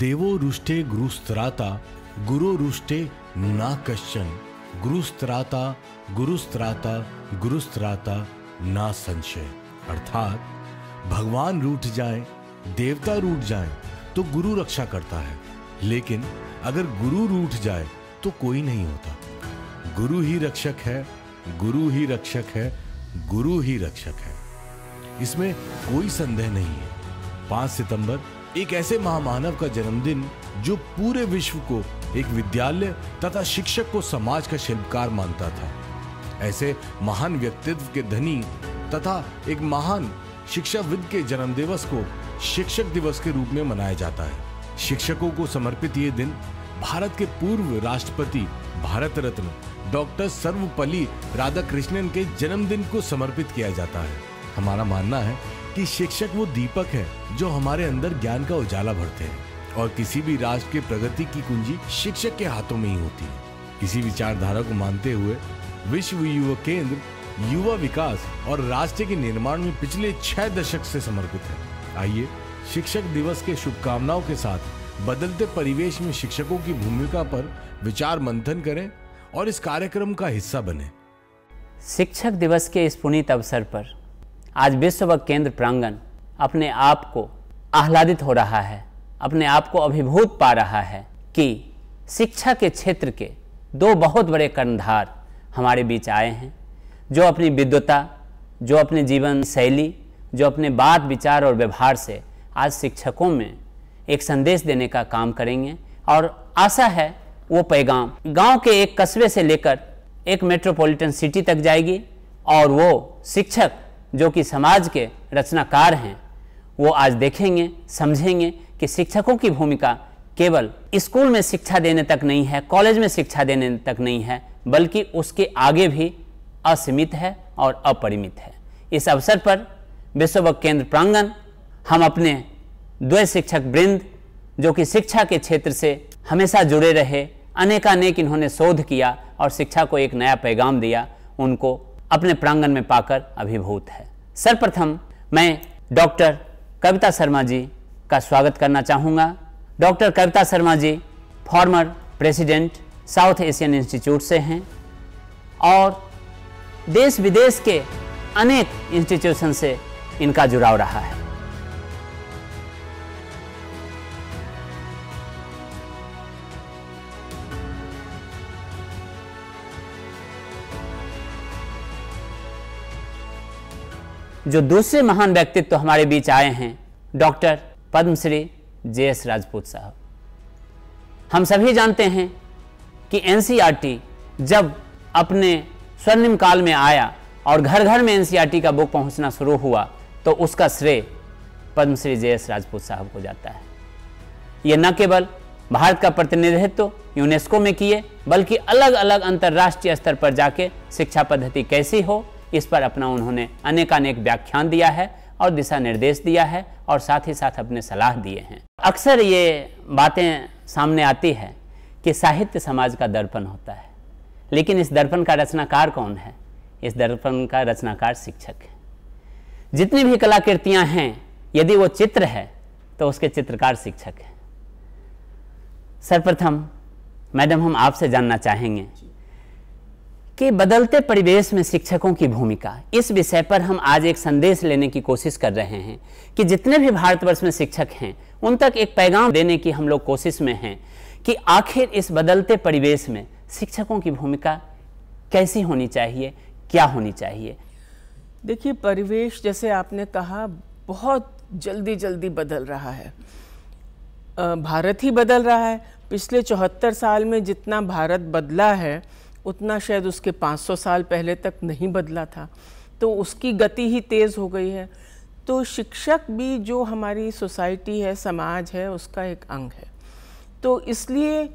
देवो रुष्टे गुरुस्तराता गुरु रुष्टे ना कश्चन गुरुस्त्राता गुरुस्त्राता गुरुस्तराता ना संशय अर्थात भगवान रूठ जाए देवता रूठ जाए तो गुरु रक्षा करता है लेकिन अगर गुरु रूठ जाए तो कोई नहीं होता गुरु ही रक्षक है गुरु ही रक्षक है गुरु ही रक्षक है इसमें कोई संदेह नहीं है 5 सितंबर एक ऐसे महामानव का जन्मदिन जो पूरे विश्व को एक विद्यालय तथा शिक्षक को समाज का शिल्पकार मानता था ऐसे महान व्यक्तित्व के धनी तथा एक महान शिक्षाविद के जन्म दिवस को शिक्षक दिवस के रूप में मनाया जाता है शिक्षकों को समर्पित ये दिन भारत के पूर्व राष्ट्रपति भारत रत्न डॉक्टर सर्वपल्ली राधाकृष्णन के जन्मदिन को समर्पित किया जाता है हमारा मानना है कि शिक्षक वो दीपक है जो हमारे अंदर ज्ञान का उजाला भरते हैं और किसी भी राष्ट्र के प्रगति की कुंजी शिक्षक के हाथों में ही होती है इसी विचारधारा को मानते हुए विश्व युवा केंद्र युवा विकास और राष्ट्र के निर्माण में पिछले छह दशक से समर्पित है आइए शिक्षक दिवस के शुभकामनाओं के साथ बदलते परिवेश में शिक्षकों की भूमिका पर विचार मंथन करें और इस कार्यक्रम का हिस्सा बने शिक्षक दिवस के इस पुनीत अवसर पर आज विश्व व केंद्र प्रांगण अपने आप को आह्लादित हो रहा है अपने आप को अभिभूत पा रहा है कि शिक्षा के क्षेत्र के दो बहुत बड़े कर्णधार हमारे बीच आए हैं जो अपनी विद्वता जो अपने जीवन शैली जो अपने बात विचार और व्यवहार से आज शिक्षकों में एक संदेश देने का काम करेंगे और आशा है वो पैगाम गांव के एक कस्बे से लेकर एक मेट्रोपॉलिटन सिटी तक जाएगी और वो शिक्षक जो कि समाज के रचनाकार हैं वो आज देखेंगे समझेंगे कि शिक्षकों की भूमिका केवल स्कूल में शिक्षा देने तक नहीं है कॉलेज में शिक्षा देने तक नहीं है बल्कि उसके आगे भी असीमित है और अपरिमित है इस अवसर पर विश्व केंद्र प्रांगण हम अपने द्वे शिक्षक वृंद जो कि शिक्षा के क्षेत्र से हमेशा जुड़े रहे अनेकानेक इन्होंने शोध किया और शिक्षा को एक नया पैगाम दिया उनको अपने प्रांगण में पाकर अभिभूत है सर्वप्रथम मैं डॉक्टर कविता शर्मा जी का स्वागत करना चाहूँगा doctor Kavita Sharma ji former president South Asian institute से हैं और देश विदेश के अनेक इंस्टीट्यूशन से इनका जुड़ाव रहा है जो दूसरे महान व्यक्तित्व तो हमारे बीच आए हैं doctor Padmashri J S Rajput साहब हम सभी जानते हैं कि एन जब अपने स्वर्णिम काल में आया और घर घर में एन का बुक पहुंचना शुरू हुआ तो उसका श्रेय पद्मश्री जे एस राजपूत साहब को जाता है ये न केवल भारत का प्रतिनिधित्व तो यूनेस्को में किए बल्कि अलग अलग अंतर्राष्ट्रीय स्तर पर जाके शिक्षा पद्धति कैसी हो इस पर अपना उन्होंने अनेकानेक व्याख्यान दिया है और दिशा निर्देश दिया है और साथ ही साथ अपने सलाह दिए हैं अक्सर ये बातें सामने आती है कि साहित्य समाज का दर्पण होता है लेकिन इस दर्पण का रचनाकार कौन है इस दर्पण का रचनाकार शिक्षक है जितनी भी कलाकृतियाँ हैं यदि वो चित्र है तो उसके चित्रकार शिक्षक हैं सर्वप्रथम मैडम हम आपसे जानना चाहेंगे कि बदलते परिवेश में शिक्षकों की भूमिका इस विषय पर हम आज एक संदेश लेने की कोशिश कर रहे हैं कि जितने भी भारतवर्ष में शिक्षक हैं उन तक एक पैगाम देने की हम लोग कोशिश में हैं कि आखिर इस बदलते परिवेश में शिक्षकों की भूमिका कैसी होनी चाहिए क्या होनी चाहिए देखिए परिवेश जैसे आपने कहा बहुत जल्दी जल्दी बदल रहा है भारत ही बदल रहा है पिछले चौहत्तर साल में जितना भारत बदला है उतना शायद उसके 500 साल पहले तक नहीं बदला था तो उसकी गति ही तेज़ हो गई है तो शिक्षक भी जो हमारी सोसाइटी है समाज है उसका एक अंग है तो इसलिए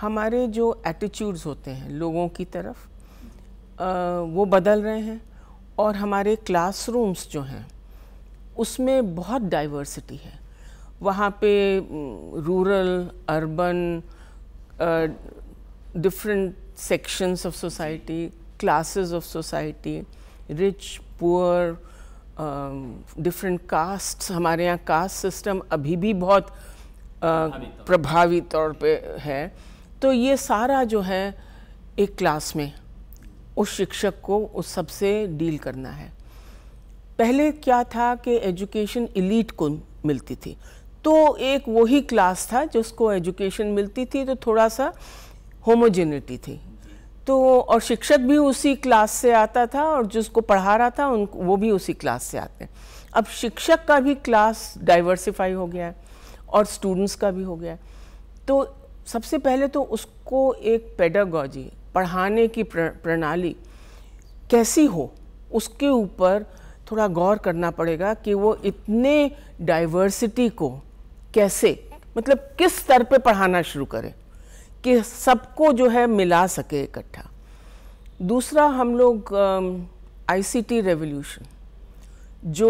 हमारे जो एटीट्यूड्स होते हैं लोगों की तरफ आ, वो बदल रहे हैं और हमारे क्लासरूम्स जो हैं उसमें बहुत डाइवर्सिटी है वहाँ पे rural urban different sections of society, classes of society, rich, poor, different um, different caste हमारे यहाँ कास्ट सिस्टम अभी भी बहुत प्रभावी तौर पे है तो ये सारा जो है एक क्लास में उस शिक्षक को उस सबसे डील करना है पहले क्या था कि एजुकेशन इलीट को मिलती थी तो एक वही क्लास था जिसको एजुकेशन मिलती थी तो थोड़ा सा होमोजेनिटी थी तो और शिक्षक भी उसी क्लास से आता था और जिसको पढ़ा रहा था उन वो भी उसी क्लास से आते हैं अब शिक्षक का भी क्लास डाइवर्सिफाई हो गया है और स्टूडेंट्स का भी हो गया है तो सबसे पहले तो उसको एक पेडागॉजी पढ़ाने की प्रणाली कैसी हो उसके ऊपर थोड़ा गौर करना पड़ेगा कि वो इतने डाइवर्सिटी को कैसे मतलब किस स्तर पे पढ़ाना शुरू करें कि सबको जो है मिला सके इकट्ठा दूसरा हम लोग आईसीटी रेवोल्यूशन जो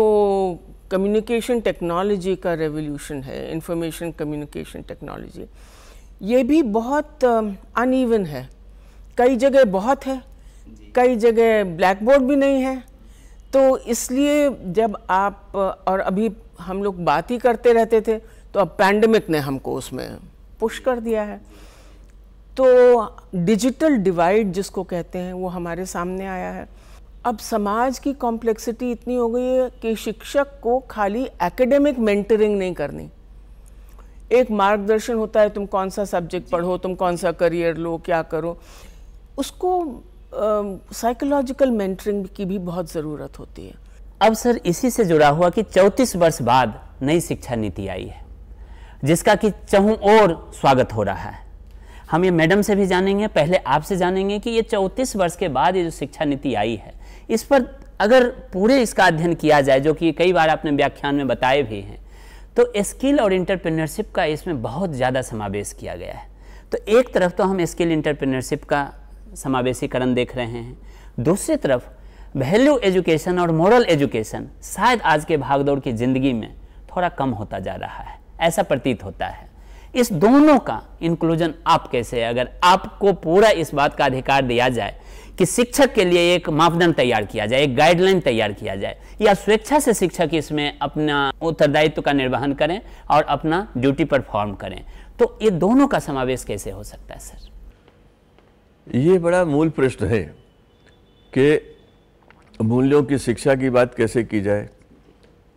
कम्युनिकेशन टेक्नोलॉजी का रेवोल्यूशन है इंफॉर्मेशन कम्युनिकेशन टेक्नोलॉजी ये भी बहुत अनइवन uh, है कई जगह बहुत है कई जगह ब्लैक बोर्ड भी नहीं है तो इसलिए जब आप और अभी हम लोग बात ही करते रहते थे तो अब पैंडमिक ने हमको उसमें पुश कर दिया है तो डिजिटल डिवाइड जिसको कहते हैं वो हमारे सामने आया है अब समाज की कॉम्प्लेक्सिटी इतनी हो गई है कि शिक्षक को खाली एकेडमिक मेंटरिंग नहीं करनी एक मार्गदर्शन होता है तुम कौन सा सब्जेक्ट पढ़ो तुम कौन सा करियर लो क्या करो उसको साइकोलॉजिकल uh, मेंटरिंग की भी बहुत ज़रूरत होती है अब सर इसी से जुड़ा हुआ कि चौंतीस वर्ष बाद नई शिक्षा नीति आई है जिसका कि चहु और स्वागत हो रहा है हम ये मैडम से भी जानेंगे पहले आपसे जानेंगे कि ये चौंतीस वर्ष के बाद ये जो शिक्षा नीति आई है इस पर अगर पूरे इसका अध्ययन किया जाए जो कि कई बार आपने व्याख्यान में बताए भी हैं तो स्किल और इंटरप्रेन्योरशिप का इसमें बहुत ज़्यादा समावेश किया गया है तो एक तरफ तो हम स्किल इंटरप्रेन्योरशिप का समावेशीकरण देख रहे हैं दूसरी तरफ वैल्यू एजुकेशन और मॉरल एजुकेशन शायद आज के भागदौड़ की ज़िंदगी में थोड़ा कम होता जा रहा है ऐसा प्रतीत होता है इस दोनों का इंक्लूजन आप कैसे है अगर आपको पूरा इस बात का अधिकार दिया जाए कि शिक्षक के लिए एक मापदंड तैयार किया जाए एक गाइडलाइन तैयार किया जाए या स्वेच्छा से शिक्षक इसमें अपना उत्तरदायित्व का निर्वहन करें और अपना ड्यूटी परफॉर्म करें तो ये दोनों का समावेश कैसे हो सकता है सर ये बड़ा मूल प्रश्न है कि मूल्यों की शिक्षा की बात कैसे की जाए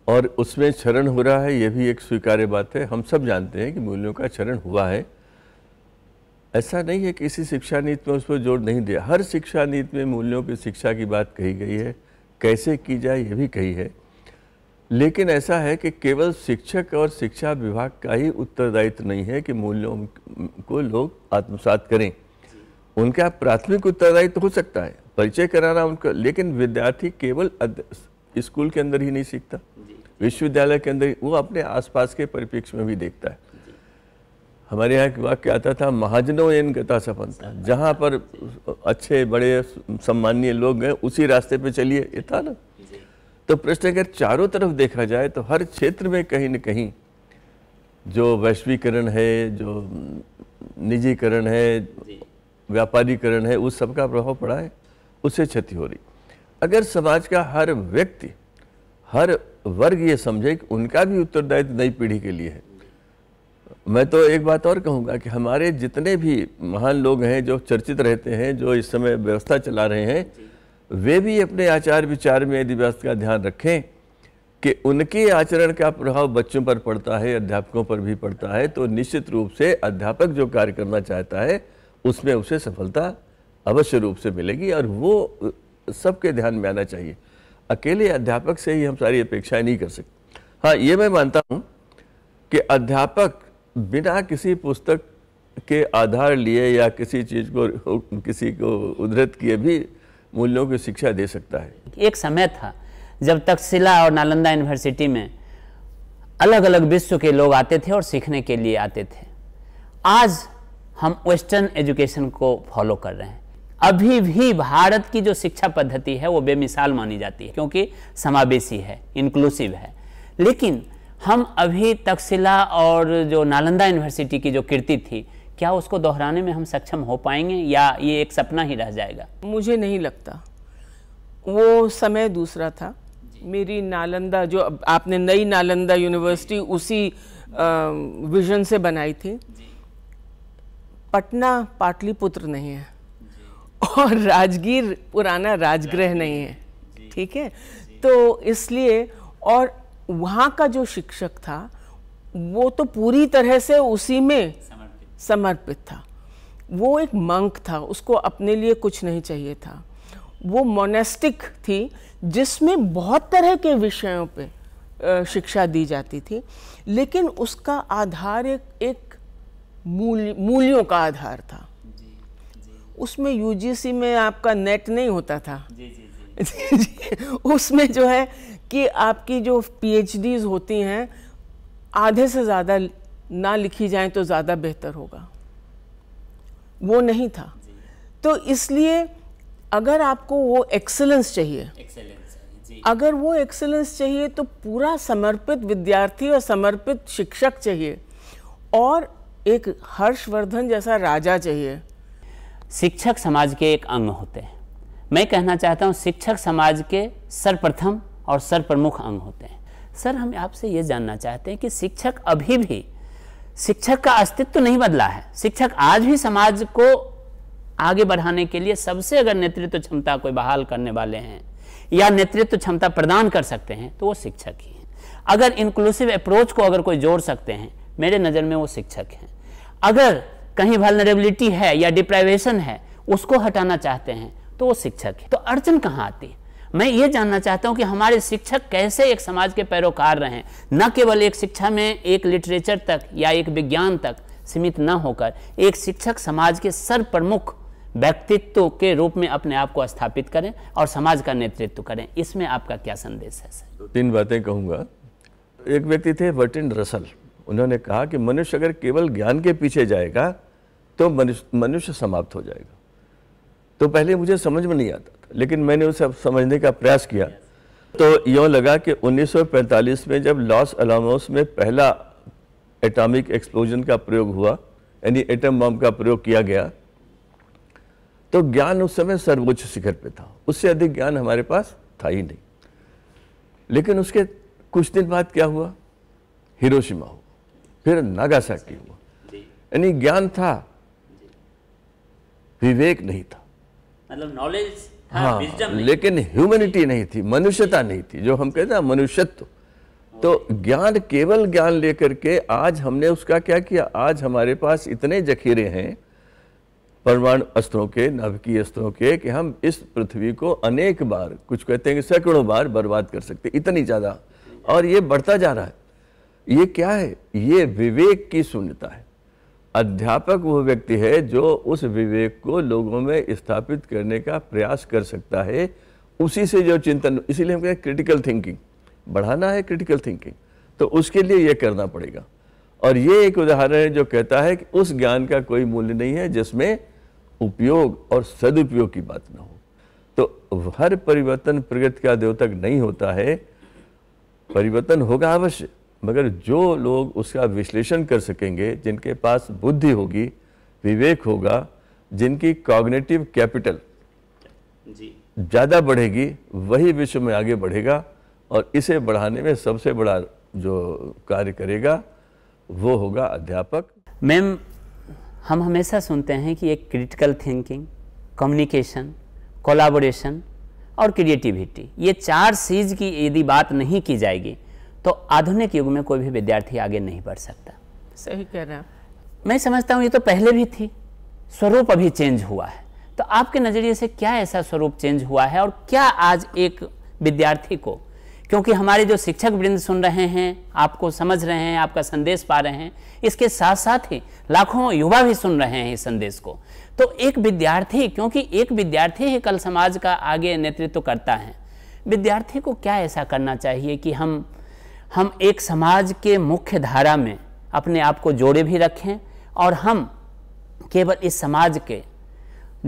और उसमें क्षरण हो रहा है यह भी एक स्वीकार्य बात है हम सब जानते हैं कि मूल्यों का क्षरण हुआ है ऐसा नहीं है कि इसी शिक्षा नीति में उस पर जोर नहीं दिया हर शिक्षा नीति में मूल्यों की शिक्षा की बात कही गई है कैसे की जाए ये भी कही है लेकिन ऐसा है कि केवल शिक्षक और शिक्षा विभाग का ही उत्तरदायित्व नहीं है कि मूल्यों को लोग आत्मसात करें उनका प्राथमिक उत्तरदायित्व हो सकता है परिचय कराना उनका लेकिन विद्यार्थी केवल स्कूल के अंदर ही नहीं सीखता विश्वविद्यालय के अंदर वो अपने आसपास के परिप्रेक्ष्य में भी देखता है हमारे यहाँ वाक्य आता था महाजनों एन गता सफलता जहाँ पर अच्छे बड़े सम्मानीय लोग गए उसी रास्ते पे चलिए ये था ना तो प्रश्न अगर चारों तरफ देखा जाए तो हर क्षेत्र में कहीं न कहीं जो वैश्वीकरण है जो निजीकरण है व्यापारीकरण है उस सब का प्रभाव पड़ा है उससे क्षति हो रही अगर समाज का हर व्यक्ति हर वर्ग ये समझे कि उनका भी उत्तरदायित्व नई पीढ़ी के लिए है मैं तो एक बात और कहूँगा कि हमारे जितने भी महान लोग हैं जो चर्चित रहते हैं जो इस समय व्यवस्था चला रहे हैं वे भी अपने आचार विचार में यदि व्यवस्था का ध्यान रखें कि उनके आचरण का प्रभाव बच्चों पर पड़ता है अध्यापकों पर भी पड़ता है तो निश्चित रूप से अध्यापक जो कार्य करना चाहता है उसमें उसे सफलता अवश्य रूप से मिलेगी और वो सबके ध्यान में आना चाहिए अकेले अध्यापक से ही हम सारी अपेक्षाएं नहीं कर सकते हाँ ये मैं मानता हूँ कि अध्यापक बिना किसी पुस्तक के आधार लिए या किसी चीज़ को किसी को उद्धृत किए भी मूल्यों की शिक्षा दे सकता है एक समय था जब तक्षशिला और नालंदा यूनिवर्सिटी में अलग अलग विश्व के लोग आते थे और सीखने के लिए आते थे आज हम वेस्टर्न एजुकेशन को फॉलो कर रहे हैं अभी भी भारत की जो शिक्षा पद्धति है वो बेमिसाल मानी जाती है क्योंकि समावेशी है इंक्लूसिव है लेकिन हम अभी तकशिला और जो नालंदा यूनिवर्सिटी की जो कृति थी क्या उसको दोहराने में हम सक्षम हो पाएंगे या ये एक सपना ही रह जाएगा मुझे नहीं लगता वो समय दूसरा था मेरी नालंदा जो आपने नई नालंदा यूनिवर्सिटी उसी विजन से बनाई थी पटना पाटलिपुत्र नहीं है और राजगीर पुराना राजगृह नहीं है ठीक है तो इसलिए और वहाँ का जो शिक्षक था वो तो पूरी तरह से उसी में समर्पित, था वो एक मंक था उसको अपने लिए कुछ नहीं चाहिए था वो मोनेस्टिक थी जिसमें बहुत तरह के विषयों पे शिक्षा दी जाती थी लेकिन उसका आधार एक एक मूल्य मूल्यों का आधार था उसमें यूजीसी में आपका नेट नहीं होता था जी जी उसमें जो है कि आपकी जो पीएचडीज होती हैं आधे से ज़्यादा ना लिखी जाए तो ज़्यादा बेहतर होगा वो नहीं था तो इसलिए अगर आपको वो एक्सेलेंस चाहिए excellence, अगर वो एक्सेलेंस चाहिए तो पूरा समर्पित विद्यार्थी और समर्पित शिक्षक चाहिए और एक हर्षवर्धन जैसा राजा चाहिए शिक्षक समाज के एक अंग होते हैं मैं कहना चाहता हूँ शिक्षक समाज के सर्वप्रथम और सर्वप्रमुख अंग होते हैं सर हम आपसे ये जानना चाहते हैं कि शिक्षक अभी भी शिक्षक का अस्तित्व नहीं बदला है शिक्षक आज भी समाज को आगे बढ़ाने के लिए सबसे अगर नेतृत्व क्षमता कोई बहाल करने वाले हैं या नेतृत्व क्षमता प्रदान कर सकते हैं तो वो शिक्षक ही हैं अगर इंक्लूसिव अप्रोच को अगर कोई जोड़ सकते हैं मेरे नज़र में वो शिक्षक हैं अगर कहीं वालनरेबिलिटी है या डिप्राइवेशन है उसको हटाना चाहते हैं तो वो शिक्षक है तो अड़चन कहाँ आती है मैं ये जानना चाहता हूँ कि हमारे शिक्षक कैसे एक समाज के पैरोकार रहे न केवल एक शिक्षा में एक लिटरेचर तक या एक विज्ञान तक सीमित न होकर एक शिक्षक समाज के सर्वप्रमुख व्यक्तित्व के रूप में अपने आप को स्थापित करें और समाज का नेतृत्व करें इसमें आपका क्या संदेश है सर तीन बातें कहूँगा एक व्यक्ति थे वर्टिन रसल उन्होंने कहा कि मनुष्य अगर केवल ज्ञान के पीछे जाएगा तो मनुष्य मनुष्य समाप्त हो जाएगा तो पहले मुझे समझ में नहीं आता था लेकिन मैंने उसे समझने का प्रयास किया तो यूँ लगा कि 1945 में जब लॉस अलामोस में पहला एटॉमिक एक्सप्लोजन का प्रयोग हुआ यानी एटम बॉम्ब का प्रयोग किया गया तो ज्ञान उस समय सर्वोच्च शिखर पे था उससे अधिक ज्ञान हमारे पास था ही नहीं लेकिन उसके कुछ दिन बाद क्या हुआ हिरोशिमा हुआ फिर नागासाकी हुआ यानी ज्ञान था विवेक नहीं था मतलब नॉलेज हाँ लेकिन ह्यूमैनिटी नहीं थी मनुष्यता नहीं थी जो हम कहते हैं मनुष्यत्व तो ज्ञान केवल ज्ञान लेकर के आज हमने उसका क्या किया आज हमारे पास इतने जखीरे हैं परमाणु अस्त्रों के नाभिकीय अस्त्रों के कि हम इस पृथ्वी को अनेक बार कुछ कहते हैं कि सैकड़ों बार बर्बाद कर सकते इतनी ज़्यादा और ये बढ़ता जा रहा है ये क्या है ये विवेक की शून्यता है अध्यापक वह व्यक्ति है जो उस विवेक को लोगों में स्थापित करने का प्रयास कर सकता है उसी से जो चिंतन इसीलिए हम कहें क्रिटिकल थिंकिंग बढ़ाना है क्रिटिकल थिंकिंग तो उसके लिए यह करना पड़ेगा और ये एक उदाहरण है जो कहता है कि उस ज्ञान का कोई मूल्य नहीं है जिसमें उपयोग और सदुपयोग की बात ना हो तो हर परिवर्तन प्रगति का देवतक नहीं होता है परिवर्तन होगा अवश्य मगर जो लोग उसका विश्लेषण कर सकेंगे जिनके पास बुद्धि होगी विवेक होगा जिनकी कॉग्नेटिव कैपिटल ज़्यादा बढ़ेगी वही विश्व में आगे बढ़ेगा और इसे बढ़ाने में सबसे बड़ा जो कार्य करेगा वो होगा अध्यापक मैम हम हमेशा सुनते हैं कि एक क्रिटिकल थिंकिंग कम्युनिकेशन कोलाबोरेशन और क्रिएटिविटी ये चार चीज़ की यदि बात नहीं की जाएगी तो आधुनिक युग में कोई भी विद्यार्थी आगे नहीं बढ़ सकता सही कह रहे हैं मैं समझता हूँ ये तो पहले भी थी स्वरूप अभी चेंज हुआ है तो आपके नज़रिए से क्या ऐसा स्वरूप चेंज हुआ है और क्या आज एक विद्यार्थी को क्योंकि हमारे जो शिक्षक वृंद सुन रहे हैं आपको समझ रहे हैं आपका संदेश पा रहे हैं इसके साथ साथ ही लाखों युवा भी सुन रहे हैं इस संदेश को तो एक विद्यार्थी क्योंकि एक विद्यार्थी ही कल समाज का आगे नेतृत्व करता है विद्यार्थी को क्या ऐसा करना चाहिए कि हम हम एक समाज के मुख्य धारा में अपने आप को जोड़े भी रखें और हम केवल इस समाज के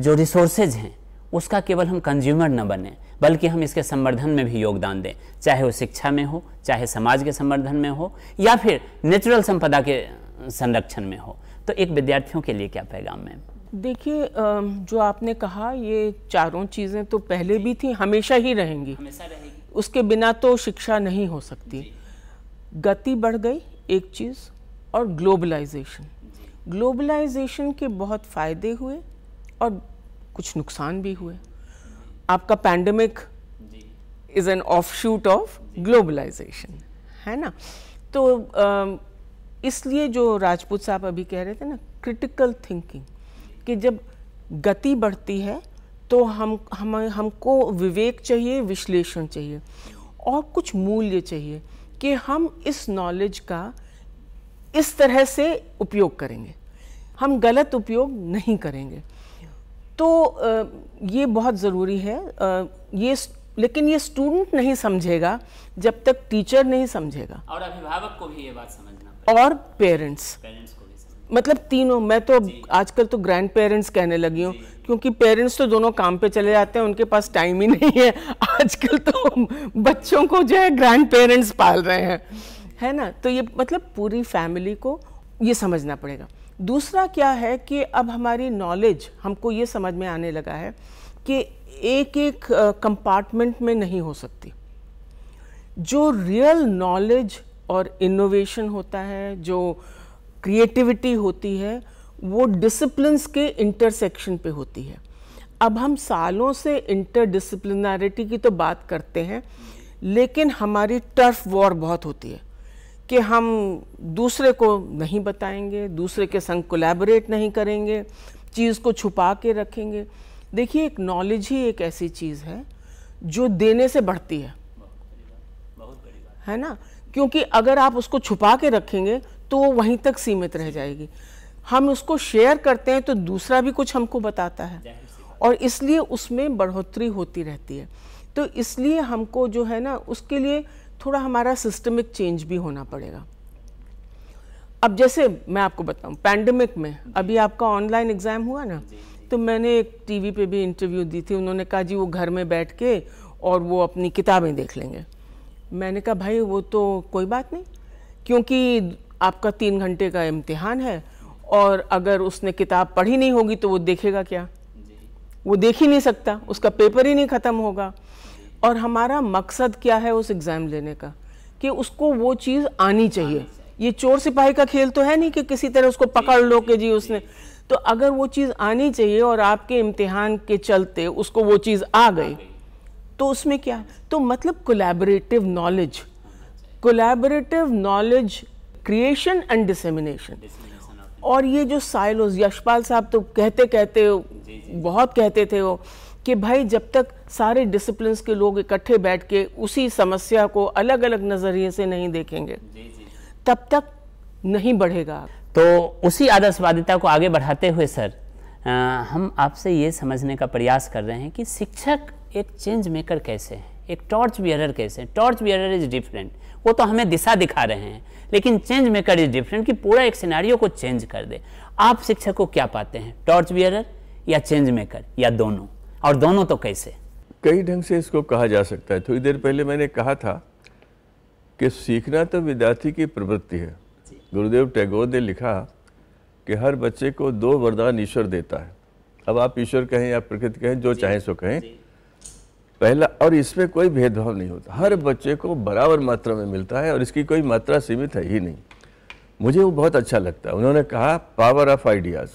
जो रिसोर्सेज हैं उसका केवल हम कंज्यूमर न बने बल्कि हम इसके संवर्धन में भी योगदान दें चाहे वो शिक्षा में हो चाहे समाज के संवर्धन में हो या फिर नेचुरल संपदा के संरक्षण में हो तो एक विद्यार्थियों के लिए क्या पैगाम है देखिए जो आपने कहा ये चारों चीज़ें तो पहले भी थी हमेशा ही रहेंगी हमेशा रहेंगी उसके बिना तो शिक्षा नहीं हो सकती गति बढ़ गई एक चीज़ और ग्लोबलाइजेशन ग्लोबलाइजेशन के बहुत फ़ायदे हुए और कुछ नुकसान भी हुए आपका pandemic is an offshoot of globalisation है ना तो इसलिए जो राजपूत साहब अभी कह रहे थे ना क्रिटिकल थिंकिंग कि जब गति बढ़ती है तो हम हम हमको विवेक चाहिए विश्लेषण चाहिए और कुछ मूल्य चाहिए कि हम इस नॉलेज का इस तरह से उपयोग करेंगे हम गलत उपयोग नहीं करेंगे तो ये बहुत ज़रूरी है ये लेकिन ये स्टूडेंट नहीं समझेगा जब तक टीचर नहीं समझेगा और अभिभावक को भी ये बात समझना और पेरेंट्स पेरेंट्स मतलब तीनों मैं तो आजकल तो ग्रैंड पेरेंट्स कहने लगी हूँ क्योंकि पेरेंट्स तो दोनों काम पे चले जाते हैं उनके पास टाइम ही नहीं है आजकल तो बच्चों को जो है ग्रैंड पेरेंट्स पाल रहे हैं है ना तो ये मतलब पूरी फैमिली को ये समझना पड़ेगा दूसरा क्या है कि अब हमारी नॉलेज हमको ये समझ में आने लगा है कि एक एक कंपार्टमेंट में नहीं हो सकती जो रियल नॉलेज और इनोवेशन होता है जो क्रिएटिविटी होती है वो डिसिप्लिनस के इंटरसेक्शन पे होती है अब हम सालों से इंटरडिसिप्लिनरिटी की तो बात करते हैं लेकिन हमारी टर्फ वॉर बहुत होती है कि हम दूसरे को नहीं बताएंगे दूसरे के संग कोलैबोरेट नहीं करेंगे चीज़ को छुपा के रखेंगे देखिए एक नॉलेज ही एक ऐसी चीज़ है जो देने से बढ़ती है है ना क्योंकि अगर आप उसको छुपा के रखेंगे तो वो वहीं तक सीमित रह जाएगी हम उसको शेयर करते हैं तो दूसरा भी कुछ हमको बताता है और इसलिए उसमें बढ़ोतरी होती रहती है तो इसलिए हमको जो है ना उसके लिए थोड़ा हमारा सिस्टमिक चेंज भी होना पड़ेगा अब जैसे मैं आपको बताऊं पैंडमिक में अभी आपका ऑनलाइन एग्ज़ाम हुआ ना तो मैंने एक टीवी पे भी इंटरव्यू दी थी उन्होंने कहा जी वो घर में बैठ के और वो अपनी किताबें देख लेंगे मैंने कहा भाई वो तो कोई बात नहीं क्योंकि आपका तीन घंटे का इम्तिहान है और अगर उसने किताब पढ़ी नहीं होगी तो वो देखेगा क्या वो देख ही नहीं सकता उसका पेपर ही नहीं ख़त्म होगा और हमारा मकसद क्या है उस एग्ज़ाम लेने का कि उसको वो चीज़ आनी चाहिए ये चोर सिपाही का खेल तो है नहीं कि किसी तरह उसको पकड़ लो कि जी उसने तो अगर वो चीज़ आनी चाहिए और आपके इम्तिहान के चलते उसको वो चीज़ आ गई तो उसमें क्या तो मतलब collaborative knowledge collaborative knowledge creation and dissemination और ये जो साइलोज यशपाल साहब तो कहते कहते जी जी। बहुत कहते थे वो कि भाई जब तक सारे डिसिप्लिन के लोग इकट्ठे बैठ के उसी समस्या को अलग अलग नज़रिए से नहीं देखेंगे जी तब तक नहीं बढ़ेगा तो उसी आदर्शवादिता को आगे बढ़ाते हुए सर आ, हम आपसे ये समझने का प्रयास कर रहे हैं कि शिक्षक एक चेंज मेकर कैसे हैं एक टॉर्च बियरर कैसे हैं टॉर्च बियरर इज डिफरेंट वो तो हमें दिशा दिखा रहे हैं लेकिन चेंज मेकर इज डिफरेंट कि पूरा एक सिनारियो को चेंज कर दे आप शिक्षक को क्या पाते हैं टॉर्च बियरर या चेंज मेकर या दोनों और दोनों तो कैसे कई ढंग से इसको कहा जा सकता है थोड़ी देर पहले मैंने कहा था कि सीखना तो विद्यार्थी की प्रवृत्ति है गुरुदेव टैगोर ने लिखा कि हर बच्चे को दो वरदान ईश्वर देता है अब आप ईश्वर कहें या प्रकृति कहें जो चाहें सो कहें पहला और इसमें कोई भेदभाव नहीं होता हर बच्चे को बराबर मात्रा में मिलता है और इसकी कोई मात्रा सीमित है ही नहीं मुझे वो बहुत अच्छा लगता है उन्होंने कहा पावर ऑफ आइडियाज़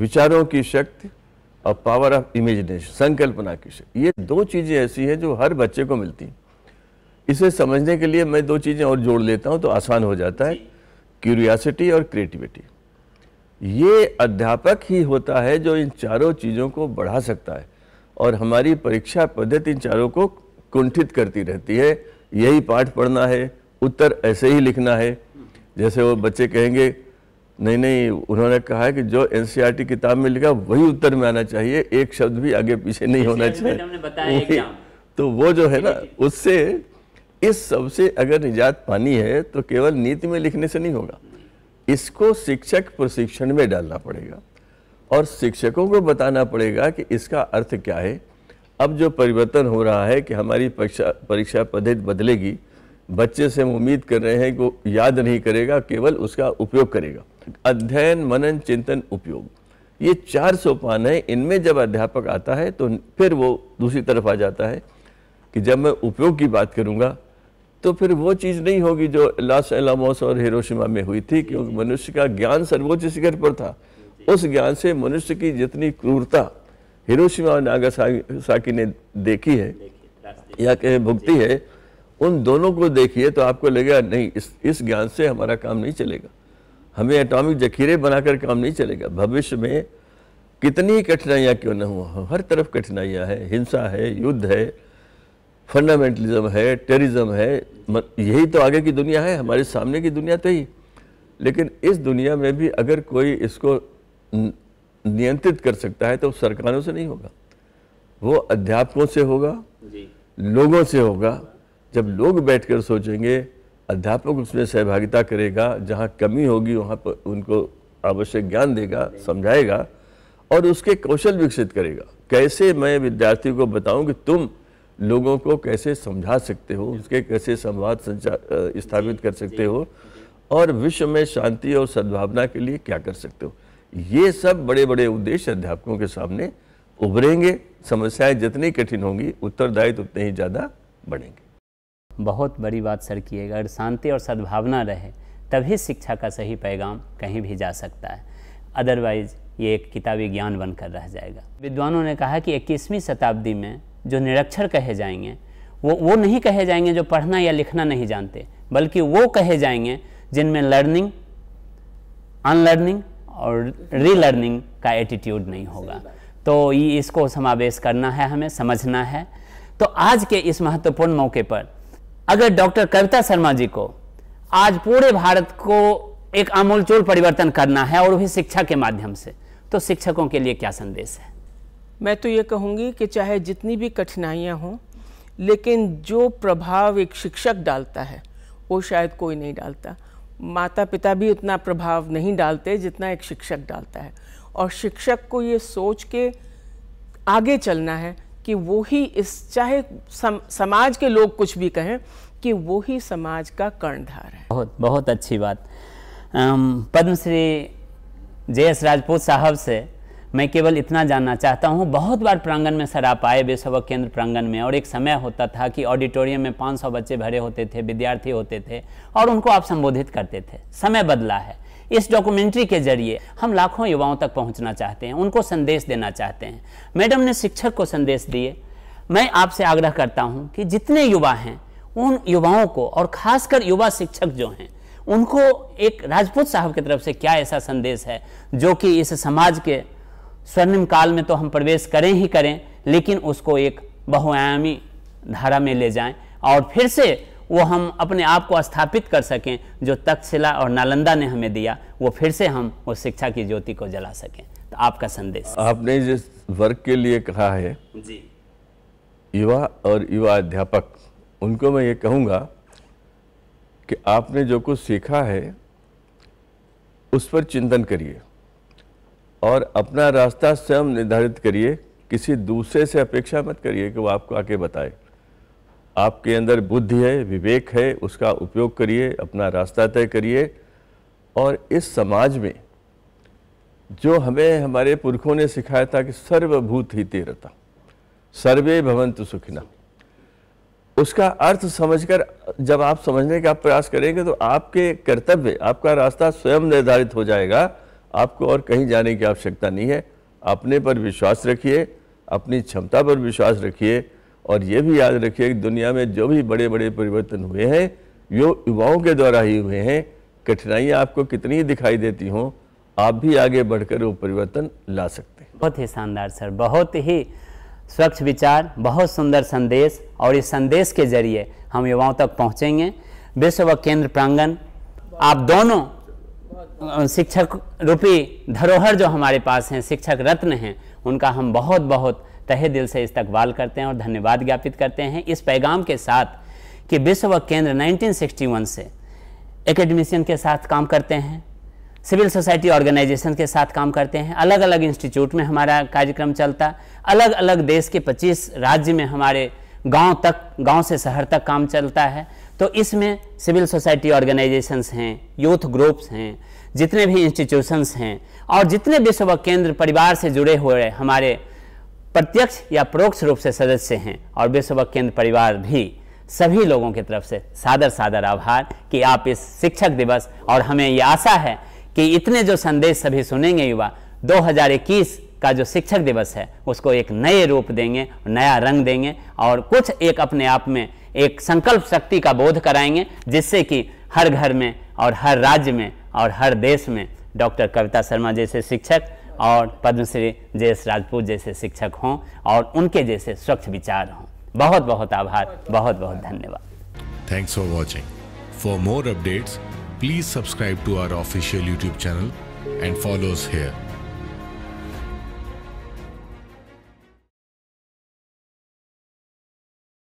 विचारों की शक्ति और पावर ऑफ इमेजिनेशन संकल्पना की शक्ति ये दो चीज़ें ऐसी हैं जो हर बच्चे को मिलती हैं इसे समझने के लिए मैं दो चीज़ें और जोड़ लेता हूँ तो आसान हो जाता है क्यूरियासिटी और क्रिएटिविटी ये अध्यापक ही होता है जो इन चारों चीज़ों को बढ़ा सकता है और हमारी परीक्षा पद्धति इन चारों को कुंठित करती रहती है यही पाठ पढ़ना है उत्तर ऐसे ही लिखना है जैसे वो बच्चे कहेंगे नहीं नहीं उन्होंने कहा है कि जो एन e किताब में लिखा वही उत्तर में आना चाहिए एक शब्द भी आगे पीछे नहीं होना चाहिए तो वो जो है ना उससे इस सबसे अगर निजात पानी है तो केवल नीति में लिखने से नहीं होगा इसको शिक्षक प्रशिक्षण में डालना पड़ेगा और शिक्षकों को बताना पड़ेगा कि इसका अर्थ क्या है अब जो परिवर्तन हो रहा है कि हमारी परीक्षा परीक्षा पद्धति बदलेगी बच्चे से हम उम्मीद कर रहे हैं कि वो याद नहीं करेगा केवल उसका उपयोग करेगा अध्ययन मनन चिंतन उपयोग ये चार सोपान है इनमें जब अध्यापक आता है तो फिर वो दूसरी तरफ आ जाता है कि जब मैं उपयोग की बात करूंगा तो फिर वो चीज़ नहीं होगी जो लॉस एलामोस और हिरोशिमा में हुई थी क्योंकि मनुष्य का ज्ञान सर्वोच्च शिखर पर था उस ज्ञान से मनुष्य की जितनी क्रूरता हिरोशिमा और नागासाकी ने देखी है या कहे भुगती है उन दोनों को देखिए तो आपको लगेगा नहीं इस इस ज्ञान से हमारा काम नहीं चलेगा हमें एटॉमिक जखीरे बनाकर काम नहीं चलेगा भविष्य में कितनी कठिनाइयाँ क्यों न हो हर तरफ कठिनाइयाँ हैं हिंसा है युद्ध है फंडामेंटलिज्म है टेररिज्म है यही तो आगे की दुनिया है हमारे सामने की दुनिया तो ही लेकिन इस दुनिया में भी अगर कोई इसको नियंत्रित कर सकता है तो सरकारों से नहीं होगा वो अध्यापकों से होगा लोगों से होगा जब लोग बैठकर सोचेंगे अध्यापक उसमें सहभागिता करेगा जहाँ कमी होगी वहाँ पर उनको आवश्यक ज्ञान देगा समझाएगा और उसके कौशल विकसित करेगा कैसे मैं विद्यार्थी को बताऊं कि तुम लोगों को कैसे समझा सकते हो उसके कैसे संवाद संचार स्थापित कर सकते हो और विश्व में शांति और सद्भावना के लिए क्या कर सकते हो ये सब बड़े बड़े उद्देश्य अध्यापकों के सामने उभरेंगे समस्याएं जितनी कठिन होंगी उत्तरदायित्व उतने ही ज़्यादा बढ़ेंगे बहुत बड़ी बात सर की अगर शांति और सद्भावना रहे तभी शिक्षा का सही पैगाम कहीं भी जा सकता है अदरवाइज ये एक किताबी ज्ञान बनकर रह जाएगा विद्वानों ने कहा कि 21वीं शताब्दी में जो निरक्षर कहे जाएंगे वो वो नहीं कहे जाएंगे जो पढ़ना या लिखना नहीं जानते बल्कि वो कहे जाएंगे जिनमें लर्निंग अनलर्निंग और रीलर्निंग का एटीट्यूड नहीं होगा तो ये इसको समावेश करना है हमें समझना है तो आज के इस महत्वपूर्ण मौके पर अगर डॉक्टर कविता शर्मा जी को आज पूरे भारत को एक आमूलचूल परिवर्तन करना है और वही शिक्षा के माध्यम से तो शिक्षकों के लिए क्या संदेश है मैं तो ये कहूँगी कि चाहे जितनी भी कठिनाइयाँ हों लेकिन जो प्रभाव एक शिक्षक डालता है वो शायद कोई नहीं डालता माता पिता भी उतना प्रभाव नहीं डालते जितना एक शिक्षक डालता है और शिक्षक को ये सोच के आगे चलना है कि वो ही इस चाहे सम, समाज के लोग कुछ भी कहें कि वो ही समाज का कर्णधार है बहुत बहुत अच्छी बात पद्मश्री जे एस राजपूत साहब से मैं केवल इतना जानना चाहता हूँ बहुत बार प्रांगण में सर आप आए बेसवक केंद्र प्रांगण में और एक समय होता था कि ऑडिटोरियम में 500 बच्चे भरे होते थे विद्यार्थी होते थे और उनको आप संबोधित करते थे समय बदला है इस डॉक्यूमेंट्री के जरिए हम लाखों युवाओं तक पहुंचना चाहते हैं उनको संदेश देना चाहते हैं मैडम ने शिक्षक को संदेश दिए मैं आपसे आग्रह करता हूं कि जितने युवा हैं उन युवाओं को और खासकर युवा शिक्षक जो हैं उनको एक राजपूत साहब की तरफ से क्या ऐसा संदेश है जो कि इस समाज के स्वर्णिम काल में तो हम प्रवेश करें ही करें लेकिन उसको एक बहुआयामी धारा में ले जाएं और फिर से वो हम अपने आप को स्थापित कर सकें जो तक्षशिला और नालंदा ने हमें दिया वो फिर से हम उस शिक्षा की ज्योति को जला सकें तो आपका संदेश आपने जिस वर्ग के लिए कहा है जी युवा और युवा अध्यापक उनको मैं ये कहूँगा कि आपने जो कुछ सीखा है उस पर चिंतन करिए और अपना रास्ता स्वयं निर्धारित करिए किसी दूसरे से अपेक्षा मत करिए कि वो आपको आके बताए आपके अंदर बुद्धि है विवेक है उसका उपयोग करिए अपना रास्ता तय करिए और इस समाज में जो हमें हमारे पुरखों ने सिखाया था कि सर्वभूत ही तेरता सर्वे भवंतु सुखिना उसका अर्थ समझकर जब आप समझने का प्रयास करेंगे तो आपके कर्तव्य आपका रास्ता स्वयं निर्धारित हो जाएगा आपको और कहीं जाने की आवश्यकता नहीं है अपने पर विश्वास रखिए अपनी क्षमता पर विश्वास रखिए और ये भी याद रखिए कि दुनिया में जो भी बड़े बड़े परिवर्तन हुए हैं यो युवाओं के द्वारा ही हुए हैं कठिनाइयाँ आपको कितनी दिखाई देती हों आप भी आगे बढ़कर वो परिवर्तन ला सकते हैं बहुत ही शानदार सर बहुत ही स्वच्छ विचार बहुत सुंदर संदेश और इस संदेश के जरिए हम युवाओं तक पहुँचेंगे विश्व व केंद्र प्रांगण आप दोनों शिक्षक रूपी धरोहर जो हमारे पास हैं शिक्षक रत्न हैं उनका हम बहुत बहुत तहे दिल से इस्तकबाल करते हैं और धन्यवाद ज्ञापित करते हैं इस पैगाम के साथ कि विश्व केंद्र 1961 से एकेडमिशियन के साथ काम करते हैं सिविल सोसाइटी ऑर्गेनाइजेशन के साथ काम करते हैं अलग अलग इंस्टीट्यूट में हमारा कार्यक्रम चलता अलग अलग देश के 25 राज्य में हमारे गांव तक गांव से शहर तक काम चलता है तो इसमें सिविल सोसाइटी ऑर्गेनाइजेशंस हैं यूथ ग्रुप्स हैं जितने भी इंस्टीट्यूशंस हैं और जितने विश्व केंद्र परिवार से जुड़े हुए हमारे प्रत्यक्ष या परोक्ष रूप से सदस्य हैं और विश्व केंद्र परिवार भी सभी लोगों की तरफ से सादर सादर आभार कि आप इस शिक्षक दिवस और हमें ये आशा है कि इतने जो संदेश सभी सुनेंगे युवा 2021 का जो शिक्षक दिवस है उसको एक नए रूप देंगे नया रंग देंगे और कुछ एक अपने आप में एक संकल्प शक्ति का बोध कराएंगे जिससे कि हर घर में और हर राज्य में और हर देश में डॉक्टर कविता शर्मा जैसे शिक्षक और पद्मश्री जे एस राजपूत जैसे शिक्षक हों और उनके जैसे स्वच्छ विचार हों बहुत बहुत आभार बहुत बहुत धन्यवाद thanks for watching for more updates please subscribe to our official YouTube channel and followers hair